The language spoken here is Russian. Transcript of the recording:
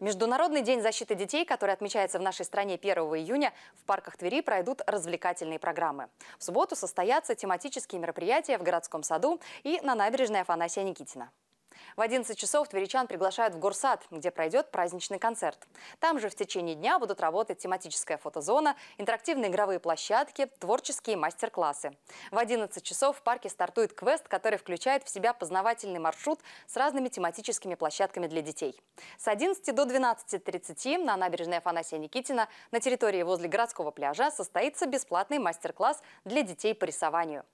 Международный день защиты детей, который отмечается в нашей стране 1 июня, в парках Твери пройдут развлекательные программы. В субботу состоятся тематические мероприятия в городском саду и на набережной Афанасия Никитина. В 11 часов тверичан приглашают в Горсад, где пройдет праздничный концерт. Там же в течение дня будут работать тематическая фотозона, интерактивные игровые площадки, творческие мастер-классы. В 11 часов в парке стартует квест, который включает в себя познавательный маршрут с разными тематическими площадками для детей. С 11 до 12.30 на набережной Афанасия Никитина на территории возле городского пляжа состоится бесплатный мастер-класс для детей по рисованию.